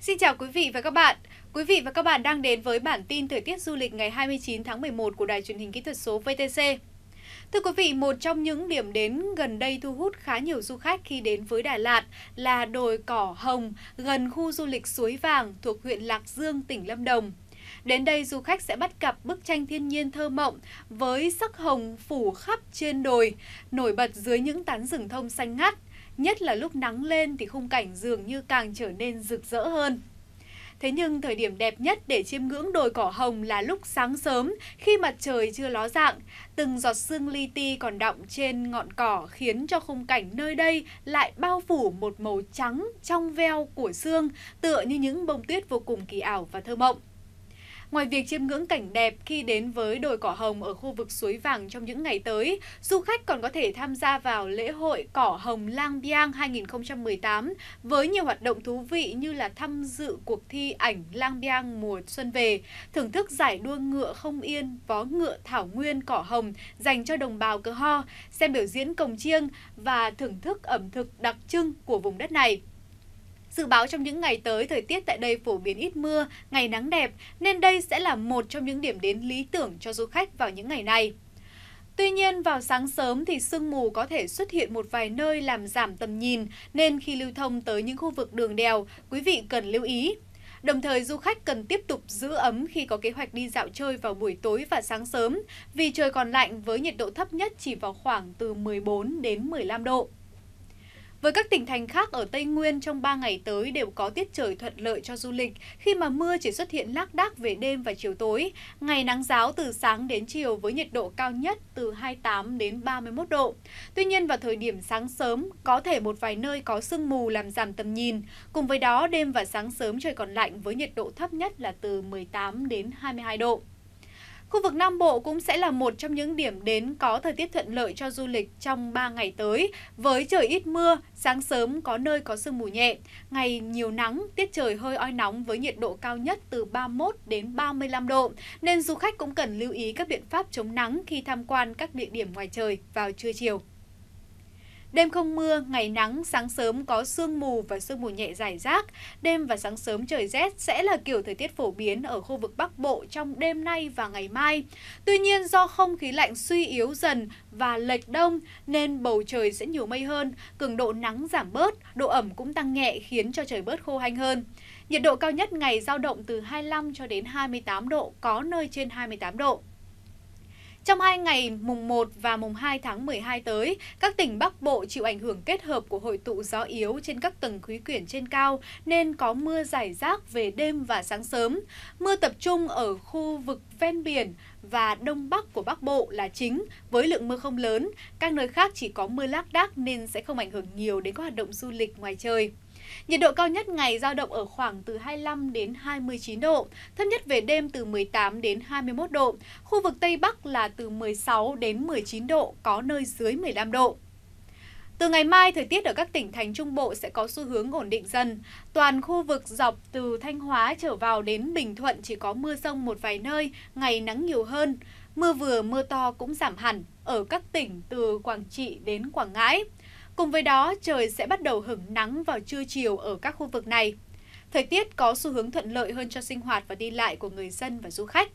Xin chào quý vị và các bạn. Quý vị và các bạn đang đến với bản tin thời tiết du lịch ngày 29 tháng 11 của Đài truyền hình kỹ thuật số VTC. Thưa quý vị, một trong những điểm đến gần đây thu hút khá nhiều du khách khi đến với Đà Lạt là đồi cỏ hồng gần khu du lịch Suối Vàng thuộc huyện Lạc Dương, tỉnh Lâm Đồng. Đến đây du khách sẽ bắt gặp bức tranh thiên nhiên thơ mộng với sắc hồng phủ khắp trên đồi, nổi bật dưới những tán rừng thông xanh ngắt. Nhất là lúc nắng lên thì khung cảnh dường như càng trở nên rực rỡ hơn. Thế nhưng thời điểm đẹp nhất để chiêm ngưỡng đồi cỏ hồng là lúc sáng sớm khi mặt trời chưa ló dạng, từng giọt sương li ti còn đọng trên ngọn cỏ khiến cho khung cảnh nơi đây lại bao phủ một màu trắng trong veo của sương tựa như những bông tuyết vô cùng kỳ ảo và thơ mộng. Ngoài việc chiêm ngưỡng cảnh đẹp khi đến với đồi cỏ hồng ở khu vực suối vàng trong những ngày tới, du khách còn có thể tham gia vào lễ hội cỏ hồng Lang Biang 2018 với nhiều hoạt động thú vị như là tham dự cuộc thi ảnh Lang Biang mùa xuân về, thưởng thức giải đua ngựa không yên, vó ngựa thảo nguyên cỏ hồng dành cho đồng bào cơ ho, xem biểu diễn cồng chiêng và thưởng thức ẩm thực đặc trưng của vùng đất này. Dự báo trong những ngày tới, thời tiết tại đây phổ biến ít mưa, ngày nắng đẹp, nên đây sẽ là một trong những điểm đến lý tưởng cho du khách vào những ngày này. Tuy nhiên, vào sáng sớm thì sương mù có thể xuất hiện một vài nơi làm giảm tầm nhìn, nên khi lưu thông tới những khu vực đường đèo, quý vị cần lưu ý. Đồng thời, du khách cần tiếp tục giữ ấm khi có kế hoạch đi dạo chơi vào buổi tối và sáng sớm, vì trời còn lạnh với nhiệt độ thấp nhất chỉ vào khoảng từ 14 đến 15 độ. Với các tỉnh thành khác ở Tây Nguyên trong 3 ngày tới đều có tiết trời thuận lợi cho du lịch khi mà mưa chỉ xuất hiện lác đác về đêm và chiều tối, ngày nắng giáo từ sáng đến chiều với nhiệt độ cao nhất từ 28 đến 31 độ. Tuy nhiên vào thời điểm sáng sớm có thể một vài nơi có sương mù làm giảm tầm nhìn, cùng với đó đêm và sáng sớm trời còn lạnh với nhiệt độ thấp nhất là từ 18 đến 22 độ. Khu vực Nam Bộ cũng sẽ là một trong những điểm đến có thời tiết thuận lợi cho du lịch trong 3 ngày tới, với trời ít mưa, sáng sớm có nơi có sương mù nhẹ, ngày nhiều nắng, tiết trời hơi oi nóng với nhiệt độ cao nhất từ 31 đến 35 độ, nên du khách cũng cần lưu ý các biện pháp chống nắng khi tham quan các địa điểm ngoài trời vào trưa chiều. Đêm không mưa, ngày nắng, sáng sớm có sương mù và sương mù nhẹ dài rác. Đêm và sáng sớm trời rét sẽ là kiểu thời tiết phổ biến ở khu vực Bắc Bộ trong đêm nay và ngày mai. Tuy nhiên do không khí lạnh suy yếu dần và lệch đông nên bầu trời sẽ nhiều mây hơn, cường độ nắng giảm bớt, độ ẩm cũng tăng nhẹ khiến cho trời bớt khô hanh hơn. Nhiệt độ cao nhất ngày giao động từ 25 cho đến 28 độ, có nơi trên 28 độ. Trong hai ngày mùng 1 và mùng 2 tháng 12 tới, các tỉnh Bắc Bộ chịu ảnh hưởng kết hợp của hội tụ gió yếu trên các tầng khí quyển trên cao nên có mưa rải rác về đêm và sáng sớm. Mưa tập trung ở khu vực ven biển và đông bắc của Bắc Bộ là chính với lượng mưa không lớn, các nơi khác chỉ có mưa lác đác nên sẽ không ảnh hưởng nhiều đến các hoạt động du lịch ngoài trời. Nhiệt độ cao nhất ngày giao động ở khoảng từ 25 đến 29 độ, thấp nhất về đêm từ 18 đến 21 độ. Khu vực Tây Bắc là từ 16 đến 19 độ, có nơi dưới 15 độ. Từ ngày mai, thời tiết ở các tỉnh thành Trung Bộ sẽ có xu hướng ổn định dần. Toàn khu vực dọc từ Thanh Hóa trở vào đến Bình Thuận chỉ có mưa rông một vài nơi, ngày nắng nhiều hơn. Mưa vừa, mưa to cũng giảm hẳn ở các tỉnh từ Quảng Trị đến Quảng Ngãi. Cùng với đó, trời sẽ bắt đầu hứng nắng vào trưa chiều ở các khu vực này. Thời tiết có xu hướng thuận lợi hơn cho sinh hoạt và đi lại của người dân và du khách.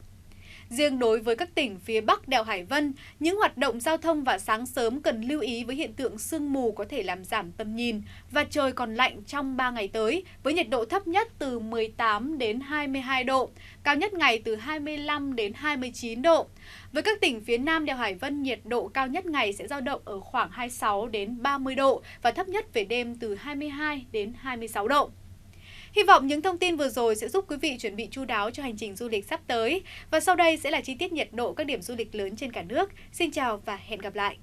Riêng đối với các tỉnh phía Bắc đèo Hải Vân, những hoạt động giao thông và sáng sớm cần lưu ý với hiện tượng sương mù có thể làm giảm tầm nhìn và trời còn lạnh trong 3 ngày tới với nhiệt độ thấp nhất từ 18 đến 22 độ, cao nhất ngày từ 25 đến 29 độ. Với các tỉnh phía Nam đèo Hải Vân, nhiệt độ cao nhất ngày sẽ dao động ở khoảng 26 đến 30 độ và thấp nhất về đêm từ 22 đến 26 độ. Hy vọng những thông tin vừa rồi sẽ giúp quý vị chuẩn bị chu đáo cho hành trình du lịch sắp tới. Và sau đây sẽ là chi tiết nhiệt độ các điểm du lịch lớn trên cả nước. Xin chào và hẹn gặp lại.